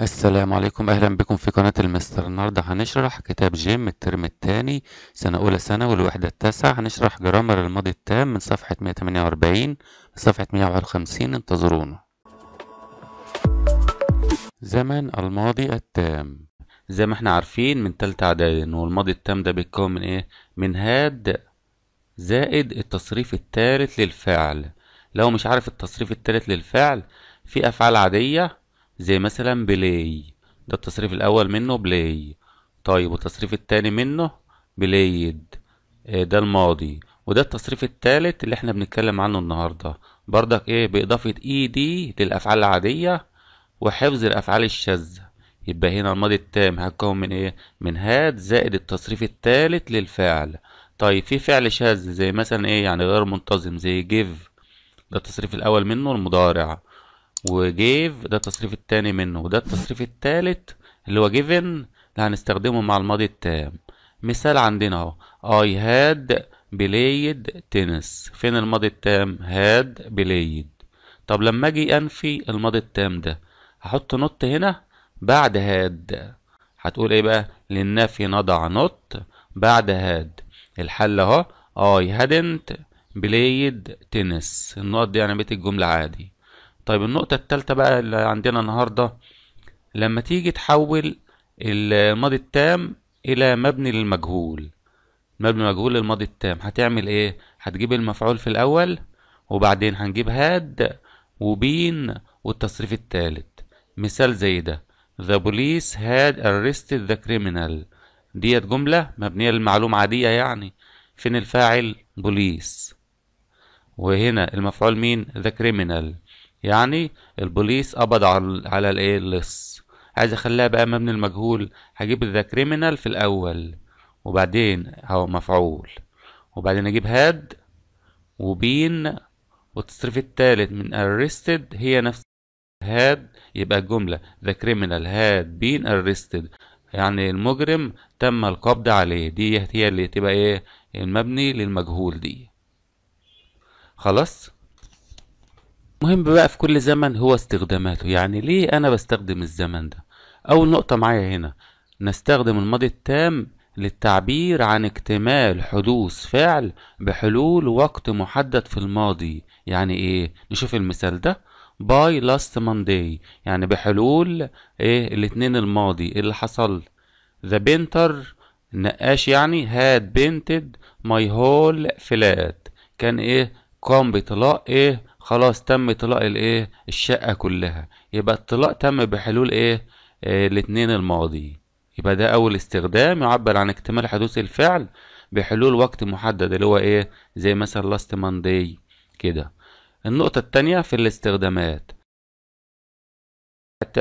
السلام عليكم اهلا بكم في قناة المستر النهاردة هنشرح كتاب جيم الترم الثاني سنة اولى سنة والوحدة التاسعة هنشرح جرامر الماضي التام من صفحة 148 لصفحة 150 انتظرونا زمن الماضي التام زي ما احنا عارفين من تالتة اعدادي انه الماضي التام ده بيتكون من ايه من هاد زائد التصريف الثالث للفعل لو مش عارف التصريف الثالث للفعل في افعال عادية زي مثلا بلاي ده التصريف الأول منه بلاي طيب والتصريف التاني منه بلايد آه، ده الماضي وده التصريف التالت اللي احنا بنتكلم عنه النهاردة بردك ايه بإضافة اي e دي للأفعال العادية وحفظ الأفعال الشاذة يبقى هنا الماضي التام هتكون من ايه من هاد زائد التصريف التالت للفعل طيب في فعل شاذ زي مثلا ايه يعني غير منتظم زي جيف ده التصريف الاول منه المضارع وجيف ده التصريف التاني منه وده التصريف التالت اللي هو جيفن اللي هنستخدمه مع الماضي التام مثال عندنا اهو I had played tennis فين الماضي التام هاد بلايد طب لما اجي انفي الماضي التام ده هحط نوت هنا بعد هاد هتقول ايه بقى للنفي نضع نوت بعد هاد الحل اهو I hadn't played tennis النقط دي يعني بيت الجملة عادي طيب النقطة التالتة بقى اللي عندنا النهاردة لما تيجي تحول الماضي التام إلى مبني للمجهول مبني المجهول للماضي التام هتعمل ايه هتجيب المفعول في الأول وبعدين هنجيب هاد وبين والتصريف التالت مثال زي ده The police had arrested the criminal ديت جملة مبنية للمعلومة عادية يعني فين الفاعل بوليس وهنا المفعول مين the criminal يعني البوليس قبض على الايه اللص عايز اخليها بقى مبني المجهول هجيب ذا كريمنال في الاول وبعدين هو مفعول وبعدين اجيب هاد وبين والتصريف الثالث من arrested هي نفس هاد يبقى الجملة ذا كريمنال هاد بين arrested يعني المجرم تم القبض عليه دي هي اللي تبقى ايه المبني للمجهول دي خلاص مهم بقى في كل زمن هو استخداماته يعني ليه انا بستخدم الزمن ده اول نقطة معايا هنا نستخدم الماضي التام للتعبير عن اكتمال حدوث فعل بحلول وقت محدد في الماضي يعني ايه نشوف المثال ده باي لاست مانداي يعني بحلول ايه الاثنين الماضي إيه اللي حصل ذا بينتر النقاش يعني هاد بينتد ماي هول فلات كان ايه قام بطلاء ايه خلاص تم طلاق الايه الشقة كلها يبقى الطلاق تم بحلول ايه آه الاثنين الماضي يبقى ده اول استخدام يعبر عن اكتمال حدوث الفعل بحلول وقت محدد اللي هو ايه زي مثلا لاست ماندي كده النقطة التانية في الاستخدامات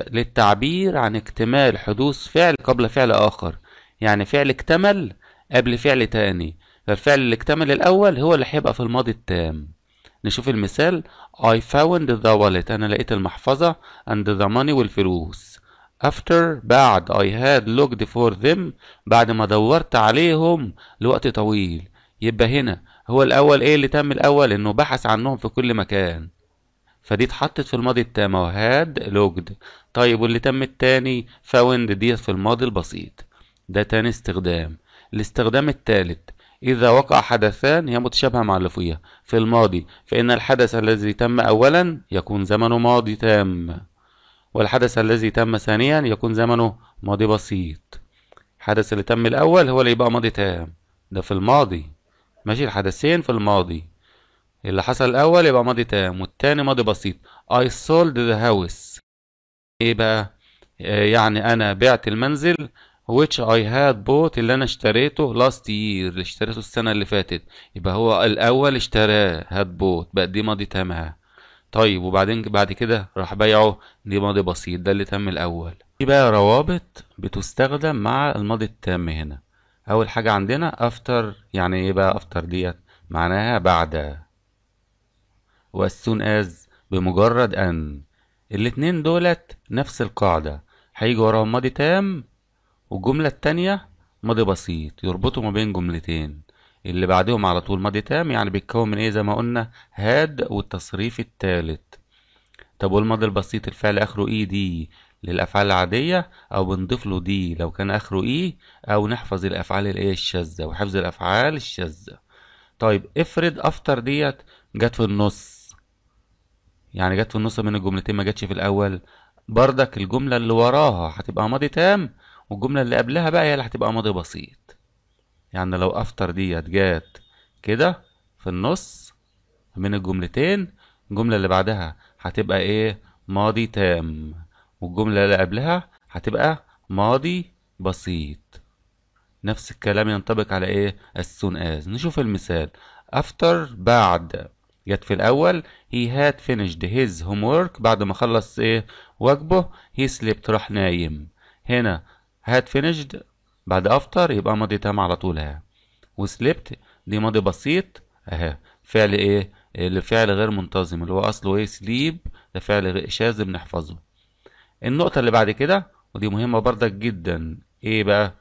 للتعبير عن اكتمال حدوث فعل قبل فعل آخر يعني فعل اكتمل قبل فعل تاني فالفعل اللي اكتمل الأول هو اللي هيبقى في الماضي التام نشوف المثال I found the wallet أنا لقيت المحفظة and the money والفلوس after بعد I had looked for them بعد ما دورت عليهم لوقت طويل يبقى هنا هو الأول إيه اللي تم الأول إنه بحث عنهم في كل مكان فدي اتحطت في الماضي التام اهو هاد لوجد طيب واللي تم التاني فاوند ديت في الماضي البسيط ده تاني استخدام الاستخدام التالت إذا وقع حدثان هي متشابهة مع اللي في الماضي فإن الحدث الذي تم أولا يكون زمنه ماضي تام والحدث الذي تم ثانيا يكون زمنه ماضي بسيط الحدث اللي تم الأول هو اللي يبقى ماضي تام ده في الماضي ماشي الحدثين في الماضي اللي حصل الأول يبقى ماضي تام والتاني ماضي بسيط I sold the house إيه بقى؟ آه، يعني أنا بعت المنزل which I had bought اللي انا اشتريته last year اللي اشتريته السنة اللي فاتت يبقى هو الاول اشتراه had bought بقى دي ماضي تامها طيب وبعدين بعد كده راح بيعه دي ماضي بسيط ده اللي تم الاول دي بقى روابط بتستخدم مع الماضي التام هنا اول حاجة عندنا after يعني ايه بقى after ديت معناها بعد as soon as بمجرد ان الاتنين دولت نفس القاعدة هيجي وراهم ماضي تام والجملة التانية ماضي بسيط يربطوا ما بين جملتين اللي بعدهم على طول ماضي تام يعني بيتكون من ايه زي ما قلنا هاد والتصريف التالت طب والماضي البسيط الفعل اخره اي دي للافعال العاديه او بنضيف له دي لو كان اخره اي او نحفظ الافعال الايه الشاذه وحفظ الافعال الشاذه طيب افرض افتر ديت جت في النص يعني جت في النص من الجملتين ما جتش في الاول بردك الجمله اللي وراها هتبقى ماضي تام والجملة اللي قبلها بقى هي اللي هتبقى ماضي بسيط يعني لو افتر ديت جات كده في النص من الجملتين الجملة اللي بعدها هتبقى ايه ماضي تام والجملة اللي قبلها هتبقى ماضي بسيط نفس الكلام ينطبق على ايه السون از نشوف المثال افتر بعد جت في الاول هي had finished his homework بعد ما خلص ايه واجبه هي سليبت راح نايم هنا هات فينيشد بعد افتر يبقى ماضي تام على طول اهي وسليبت دي ماضي بسيط اهي فعل ايه الفعل غير منتظم اللي هو اصله ايه سليب ده فعل شاذ بنحفظه النقطة اللي بعد كده ودي مهمة بردك جدا ايه بقى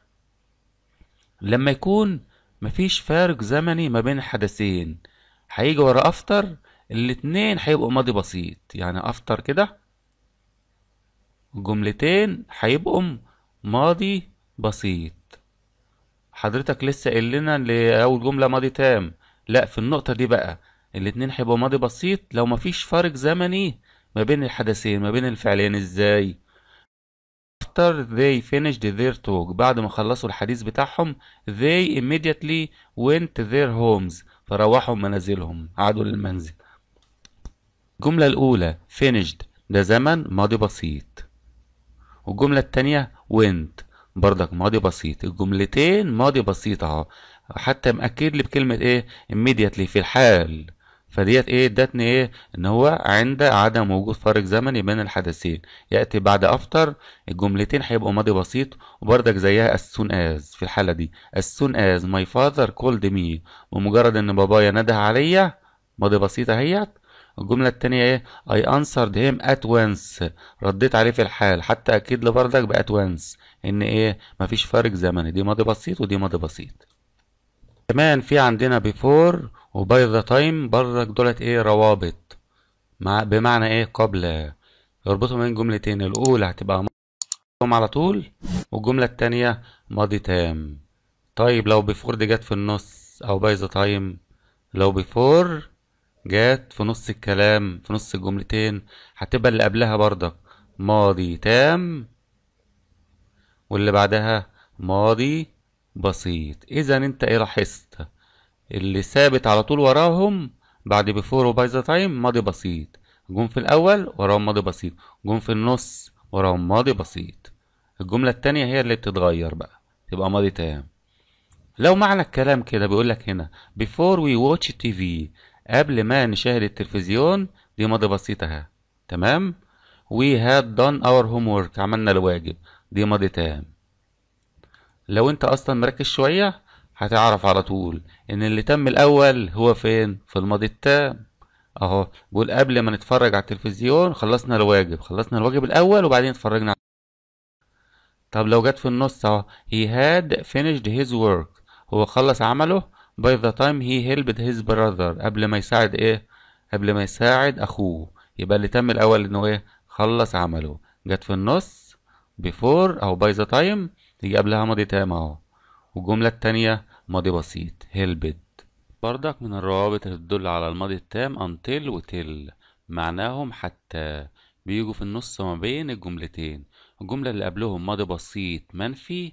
لما يكون مفيش فارق زمني ما بين حدثين هيجي ورا افتر الاتنين هيبقوا ماضي بسيط يعني افتر كده جملتين هيبقوا ماضي بسيط حضرتك لسه قايل لنا لأول جملة ماضي تام لا في النقطة دي بقى الاتنين هيبقوا ماضي بسيط لو مفيش فارق زمني ما بين الحدثين ما بين الفعلين ازاي after they finished their talk بعد ما خلصوا الحديث بتاعهم they immediately went to their homes فروحوا منازلهم عادوا للمنزل الجملة الأولى finished ده زمن ماضي بسيط والجملة التانية went بردك ماضي بسيط الجملتين ماضي بسيط اهو حتى مأكد لي بكلمة ايه immediately في الحال فديت ايه ادتني ايه ان هو عند عدم وجود فارق زمني بين الحدثين ياتي بعد افتر الجملتين هيبقوا ماضي بسيط وبردك زيها as soon as في الحاله دي as soon as my father called me بمجرد ان بابايا نده عليا ماضي بسيطه اهيت الجمله الثانيه ايه اي انسرد هيم ات وانس رديت عليه في الحال حتى اكيد لي بات وانس ان ايه مفيش فرق زمني دي ماضي بسيط ودي ماضي بسيط كمان في عندنا بيفور وباي ذا تايم بردك دولت ايه روابط مع بمعنى ايه قبل اربطهم بين جملتين الاولى هتبقى ماضي على طول والجمله الثانيه ماضي تام طيب لو بيفور دي جت في النص او باي ذا تايم لو بيفور جات في نص الكلام في نص الجملتين هتبقى اللي قبلها بردك ماضي تام واللي بعدها ماضي بسيط اذا انت ايه لاحظت اللي ثابت على طول وراهم بعد بيفور وباي ذا تايم ماضي بسيط جم في الاول وراهم ماضي بسيط جم في النص وراهم ماضي بسيط الجمله التانية هي اللي بتتغير بقى تبقى ماضي تام لو معنى الكلام كده بيقول لك هنا before we watch TV قبل ما نشاهد التلفزيون دي ماضي بسيطة ها تمام هاد دون اور هوم وورك عملنا الواجب دي ماضي تام لو انت اصلا مركز شوية هتعرف على طول ان اللي تم الاول هو فين في الماضي التام اهو بيقول قبل ما نتفرج على التلفزيون خلصنا الواجب خلصنا الواجب الاول وبعدين اتفرجنا على طب لو جت في النص اهو هي هاد فينيشد هيز وورك هو خلص عمله by the time he helped his brother قبل ما يساعد ايه قبل ما يساعد اخوه يبقى اللي تم الاول انه ايه خلص عمله جت في النص before او by the time يجي قبلها ماضي تام اهو والجمله التانية ماضي بسيط helped بردك من الروابط اللي تدل على الماضي التام until وتل معناهم حتى بيجوا في النص ما بين الجملتين الجملة اللي قبلهم ماضي بسيط منفي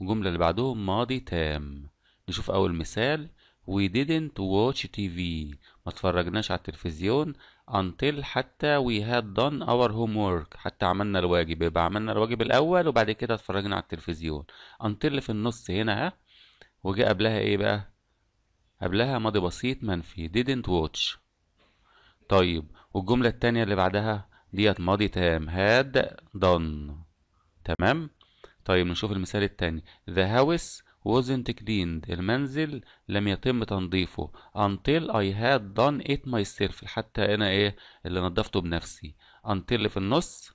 والجملة اللي بعدهم ماضي تام نشوف أول مثال We didn't watch TV ما اتفرجناش على التلفزيون until حتى we had done our homework حتى عملنا الواجب يبقى عملنا الواجب الأول وبعد كده اتفرجنا على التلفزيون until في النص هنا ها وجاء قبلها ايه بقى قبلها ماضي بسيط منفي didn't watch طيب والجملة التانية اللي بعدها ديت ماضي تام had done تمام طيب نشوف المثال التاني the house wasn't cleaned المنزل لم يتم تنظيفه until I had done it myself حتى أنا إيه اللي نظفته بنفسي until في النص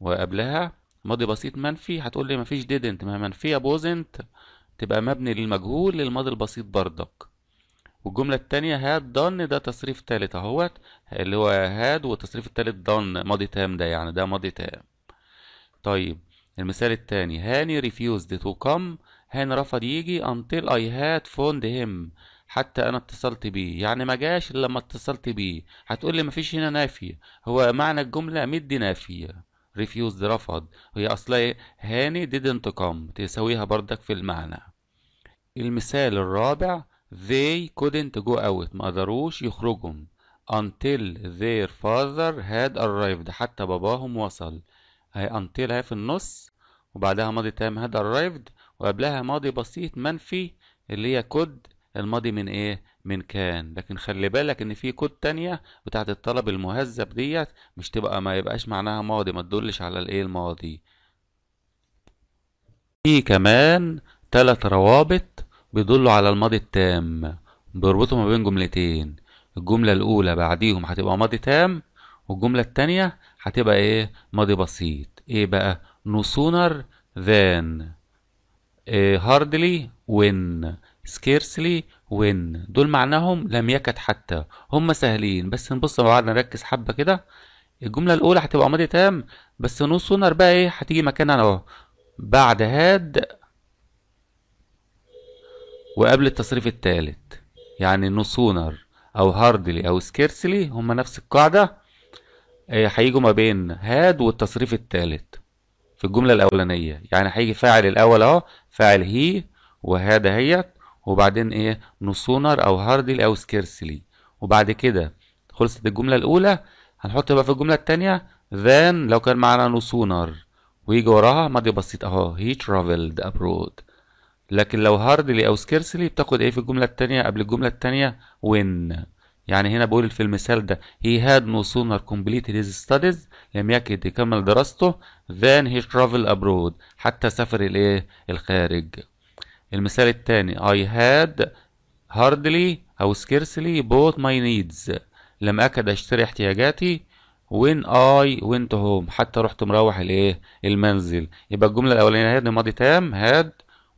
وقبلها ماضي بسيط منفي هتقول لي مفيش didn't ما منفية wasn't تبقى مبني للمجهول للماضي البسيط بردك والجملة التانية هاد done ده تصريف تالت اهوت اللي هو هاد والتصريف التالت done ماضي تام ده يعني ده ماضي تام طيب المثال الثاني هاني refused to come هاني رفض يجي until I had phoned him حتى انا اتصلت بيه يعني ما جاش لما اتصلت بيه هتقول لي مفيش هنا نافية هو معنى الجملة مدي نافية refused رفض هي اصلا هاني didn't come تساويها بردك في المعنى المثال الرابع they couldn't go out ما قدروش يخرجوا until their father had arrived حتى باباهم وصل هي until هي في النص وبعدها ماضي تام هاد arrived وقبلها ماضي بسيط منفي اللي هي كود الماضي من ايه من كان لكن خلي بالك ان في كود تانية بتاعت الطلب المهذب ديت مش تبقى ما يبقاش معناها ماضي ما تدلش على الايه الماضي في كمان ثلاث روابط بيدلوا على الماضي التام بيربطوا ما بين جملتين الجملة الأولى بعديهم هتبقى ماضي تام والجملة الثانيه هتبقى ايه ماضي بسيط ايه بقى نو سونر ذان هاردلي وين سكيرسلي وين دول معناهم لم يكد حتى هم سهلين بس نبص مع بعض نركز حبه كده الجمله الاولى هتبقى ماضي تام بس نو سونر بقى ايه هتيجي مكانها اهو بعد هاد وقبل التصريف الثالث يعني نو سونر او هاردلي او سكيرسلي هم نفس القاعده آه، هيجوا ما بين هاد والتصريف الثالث في الجملة الأولانية يعني هيجي فاعل الأول أهو فاعل هي وهاد اهيت وبعدين إيه نصونر أو هاردي أو سكيرسلي وبعد كده خلصت الجملة الأولى هنحط بقى في الجملة التانية ذان لو كان معانا نصونر ويجي وراها ماضي بسيط أهو هي ترافلد أبرود لكن لو هاردلي أو سكيرسلي بتاخد إيه في الجملة التانية قبل الجملة التانية وين يعني هنا بقول في المثال ده he had no sooner completed his studies لم يكد يكمل دراسته than he traveled abroad حتى سافر الايه الخارج المثال الثاني I had hardly أو scarcely bought my needs لم أكد أشتري احتياجاتي when I went home حتى رحت مروح الايه المنزل يبقى الجملة الأولانية هاد ماضي تام had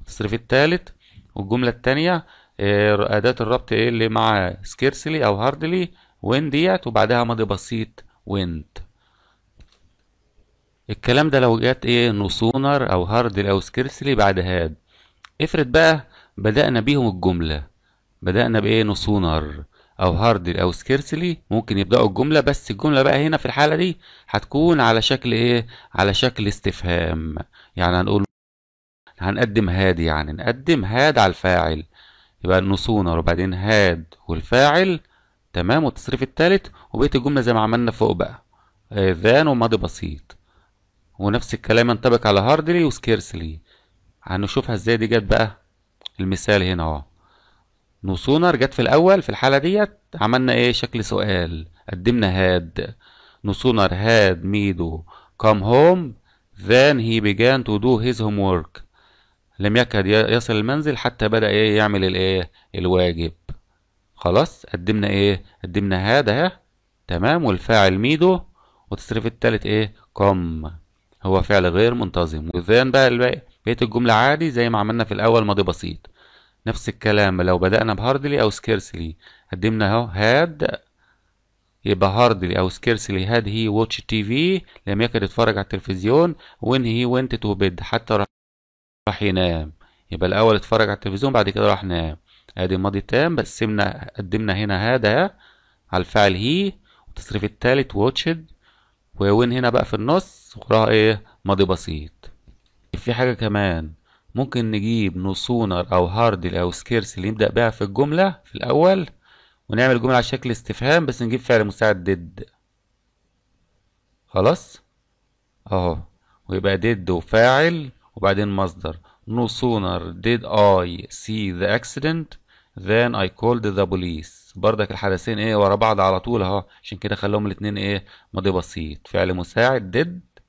التصريف الثالث والجملة الثانية آه، أداة الربط ايه اللي مع سكيرسلي أو هاردلي وين ديت وبعدها ماضي بسيط وينت الكلام ده لو جت ايه نصونر أو هاردلي أو سكيرسلي بعد هاد افرض بقى بدأنا بيهم الجملة بدأنا بإيه نصونر أو هاردلي أو سكيرسلي ممكن يبدأوا الجملة بس الجملة بقى هنا في الحالة دي هتكون على شكل إيه على شكل استفهام يعني هنقول هنقدم هاد يعني نقدم هاد على الفاعل يبقى النصونر وبعدين هاد والفاعل تمام والتصريف الثالث وبقيه الجمله زي ما عملنا فوق بقى آه، ذان وماضي بسيط ونفس الكلام ينطبق على هاردلي وسكيرسلي هنشوفها ازاي دي جت بقى المثال هنا اهو نصونر جت في الاول في الحاله ديت عملنا ايه شكل سؤال قدمنا هاد نصونر هاد ميدو كام هوم ذان هي بيجان تو دو هيز هوم ورك لم يكد يصل المنزل حتى بدأ ايه يعمل الايه الواجب خلاص قدمنا ايه قدمنا هذا تمام والفاعل ميدو والتصريف التالت ايه كم هو فعل غير منتظم وزان بقى الباقي بقيه الجمله عادي زي ما عملنا في الاول ماضي بسيط نفس الكلام لو بدأنا بهاردلي أو سكيرسلي قدمنا أهو هاد يبقى هاردلي أو سكيرسلي هاد هي واتش تي في لم يكن يتفرج على التلفزيون وين هي وينت تو بيد حتى راح ينام يبقى الاول اتفرج على التلفزيون بعد كده راح نام ادي الماضي التام قسمنا قدمنا هنا هذا على الفعل هي والتصريف التالت واتشد وين هنا بقى في النص وراها ايه ماضي بسيط في حاجه كمان ممكن نجيب نو سونر او هارد او سكيرس اللي نبدا بيها في الجمله في الاول ونعمل جمله على شكل استفهام بس نجيب فعل مساعد ديد خلاص اهو ويبقى ديد وفاعل وبعدين مصدر no sooner did I see the accident than I called the police بردك الحدثين ايه ورا بعض على طول اهو عشان كده خلاهم الاتنين ايه ماضي بسيط فعل مساعد did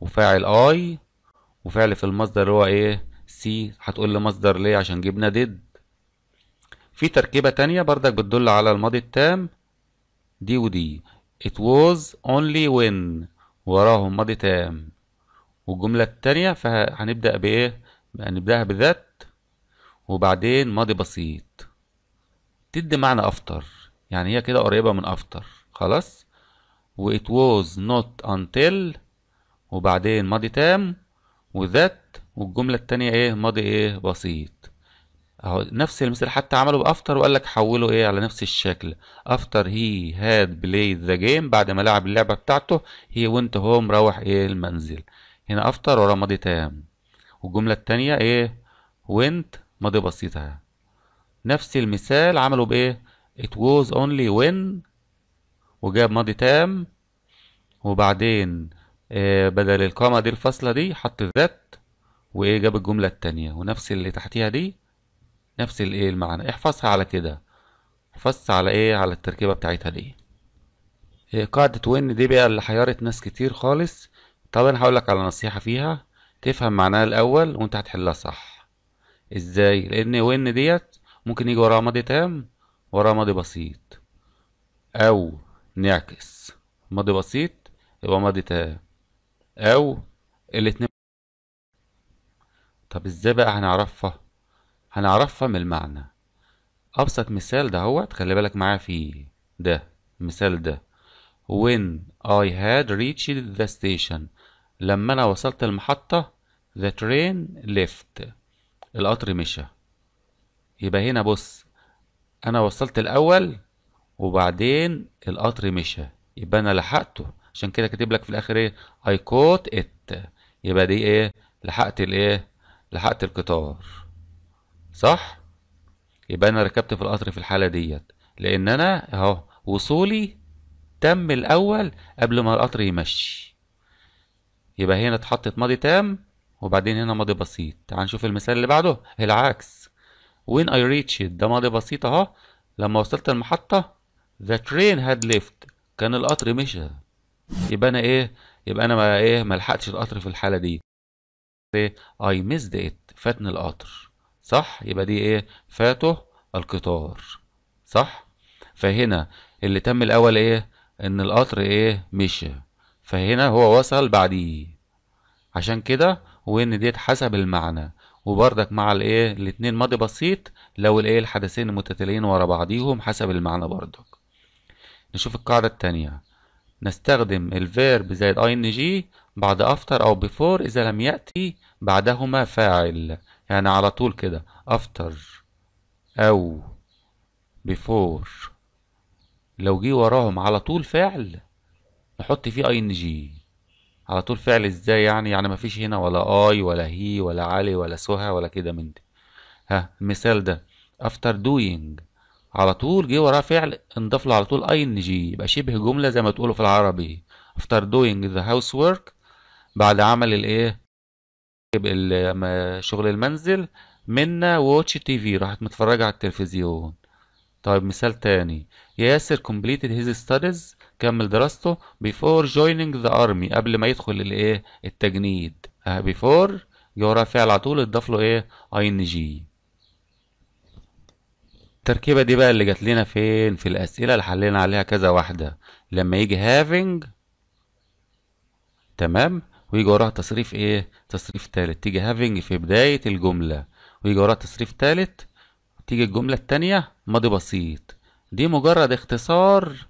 وفاعل I وفعل في المصدر اللي هو ايه سي هتقول لي مصدر ليه عشان جبنا did في تركيبة تانية بردك بتدل على الماضي التام دي ودي it was only when وراهم ماضي تام والجملة التانية فهنبدأ بإيه؟ هنبدأها بذات وبعدين ماضي بسيط تدي معنى أفطر يعني هي كده قريبة من أفطر خلاص وإت was not until وبعدين ماضي تام وذات والجملة التانية إيه ماضي إيه بسيط أهو نفس المثال حتى عمله بأفتر وقال لك حوله إيه على نفس الشكل أفتر هي هاد بلاي ذا جيم بعد ما لعب اللعبة بتاعته هي وأنت هوم روح إيه المنزل هنا افتر ورا ماضي تام والجملة التانية ايه went ماضي بسيطة نفس المثال عملوا بايه it was only when وجاب ماضي تام وبعدين آه بدل القامة دي الفاصلة دي حط ذات وايه جاب الجملة التانية ونفس اللي تحتيها دي نفس الايه المعنى احفظها على كده احفظها على ايه على التركيبة بتاعتها دي إيه، قاعدة وين دي بقى اللي حيرت ناس كتير خالص طب انا هقولك على نصيحة فيها تفهم معناها الاول وانت هتحلها صح ازاي لان وان ديت ممكن يجي وراها ماضي تام وراها ماضي بسيط او نعكس ماضي بسيط يبقى ماضي تام او الاتنين طب ازاي بقى هنعرفها هنعرفها من المعنى ابسط مثال ده هو خلي بالك معايا فيه ده المثال ده when I had reached the station لما أنا وصلت المحطة the train left القطر مشى يبقى هنا بص أنا وصلت الأول وبعدين القطر مشى يبقى أنا لحقته عشان كده كاتب لك في الآخر إيه I caught it يبقى دي إيه لحقت الإيه لحقت القطار صح يبقى أنا ركبت في القطر في الحالة ديت لأن أنا أهو وصولي تم الأول قبل ما القطر يمشي يبقى هنا اتحطت ماضي تام وبعدين هنا ماضي بسيط تعال نشوف المثال اللي بعده العكس when I reached ده ماضي بسيط اهو لما وصلت المحطة the train had left كان القطر مشى يبقى انا ايه يبقى انا ما ايه ما لحقتش القطر في الحالة دي إيه؟ I missed it فاتني القطر صح يبقى دي ايه فاته القطار صح فهنا اللي تم الاول ايه ان القطر ايه مشى فهنا هو وصل بعديه عشان كده وان ديت حسب المعنى وبرضك مع الايه الاتنين ماضي بسيط لو الايه الحدثين متتاليين ورا بعضيهم حسب المعنى برضك نشوف القاعدة التانية نستخدم الفيرب زائد ان جي بعد افتر او بيفور اذا لم يأتي بعدهما فاعل يعني على طول كده افتر او بيفور لو جه وراهم على طول فاعل نحط فيه اي ان جي على طول فعل ازاي يعني يعني مفيش هنا ولا اي ولا هي ولا علي ولا سهى ولا كده من دي ها المثال ده after doing على طول جه وراه فعل انضاف له على طول اي ان جي يبقى شبه جمله زي ما تقولوا في العربي after doing the housework بعد عمل الايه شغل المنزل منا واتش تي في راحت متفرجة على التلفزيون طيب مثال تاني ياسر completed his studies كمل دراسته before joining the army قبل ما يدخل الايه التجنيد اه بيفور جورا فعل على طول اضاف له ايه ان جي التركيبه دي بقى اللي جات لنا فين في الاسئله اللي حلينا عليها كذا واحده لما يجي having تمام ويجي وراها تصريف ايه تصريف ثالث تيجي having في بدايه الجمله ويجي وراها تصريف ثالث تيجي الجمله الثانيه ماضي بسيط دي مجرد اختصار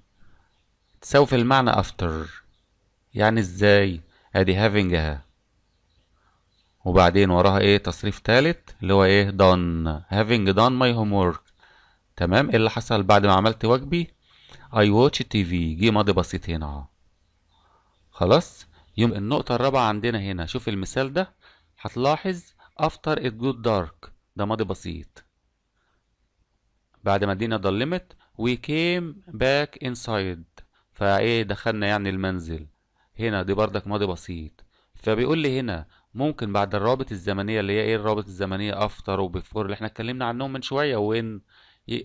تساوي في المعنى after يعني ازاي ادي having ها وبعدين وراها ايه تصريف تالت اللي هو ايه done having done my homework تمام ايه اللي حصل بعد ما عملت واجبي I watch TV جه ماضي بسيط هنا اهو خلاص يوم النقطة الرابعة عندنا هنا شوف المثال ده هتلاحظ after it got dark ده ماضي بسيط بعد ما الدنيا ضلمت we came back inside فايه دخلنا يعني المنزل هنا دي بردك ماضي بسيط فبيقول لي هنا ممكن بعد الرابط الزمنيه اللي هي ايه الرابط الزمنيه افتر وبفور اللي احنا اتكلمنا عنهم من شويه وان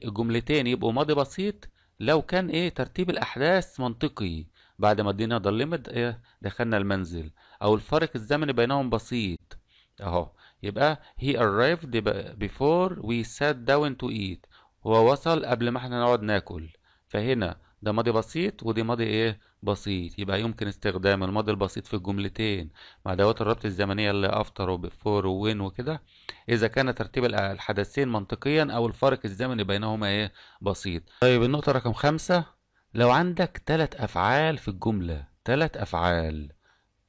جملتين يبقوا ماضي بسيط لو كان ايه ترتيب الاحداث منطقي بعد ما ادينا ضلمت ايه دخلنا المنزل او الفارق الزمني بينهم بسيط اهو يبقى he arrived before we sat down to eat هو وصل قبل ما احنا نقعد ناكل فهنا ده ماضي بسيط ودي ماضي ايه بسيط يبقى يمكن استخدام الماضي البسيط في الجملتين مع ادوات الربط الزمنيه اللي افتر وبيفور وين وكده اذا كان ترتيب الحدثين منطقيا او الفارق الزمني بينهما ايه بسيط طيب النقطه رقم خمسة لو عندك ثلاث افعال في الجمله ثلاث افعال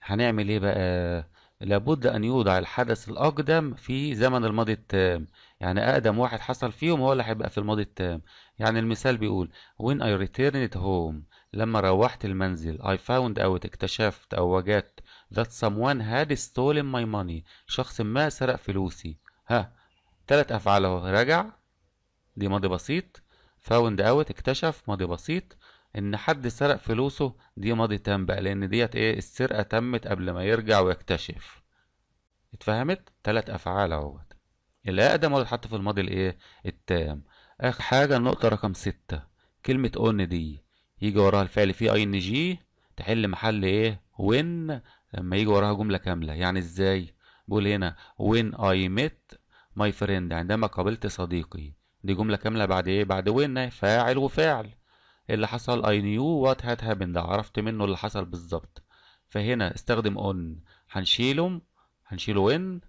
هنعمل ايه بقى لابد أن يوضع الحدث الأقدم في زمن الماضي التام يعني أقدم واحد حصل فيهم هو اللي هيبقى في الماضي التام يعني المثال بيقول when I returned home لما روحت المنزل I found out اكتشفت أو وجدت that someone had stolen my money شخص ما سرق فلوسي ها تلات أفعال أهو رجع دي ماضي بسيط found out اكتشف ماضي بسيط ان حد سرق فلوسه دي ماضي تام بقى لان ديت ايه السرقه تمت قبل ما يرجع ويكتشف اتفهمت تلات افعال اهوت الاقدم اقدم هو اتحط في الماضي الايه التام اخر حاجه النقطه رقم ستة كلمه اون دي يجي وراها الفعل في اي ان جي تحل محل ايه وين لما يجي وراها جمله كامله يعني ازاي بقول هنا وين اي ميت ماي فريند عندما قابلت صديقي دي جمله كامله بعد ايه بعد وين فاعل وفاعل اللي حصل I knew what had happened ده عرفت منه اللي حصل بالظبط فهنا استخدم on هنشيلهم هنشيله when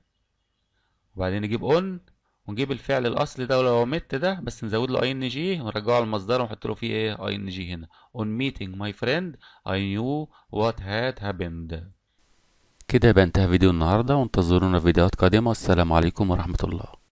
وبعدين نجيب on ونجيب الفعل الاصلي ده لو مت ده بس نزود له اي ان جي ونرجعه لمصدره ونحط له فيه ايه اي جي هنا on meeting my friend I knew what had happened كده يبقى انتهى فيديو النهارده وانتظرونا في فيديوهات قادمه والسلام عليكم ورحمه الله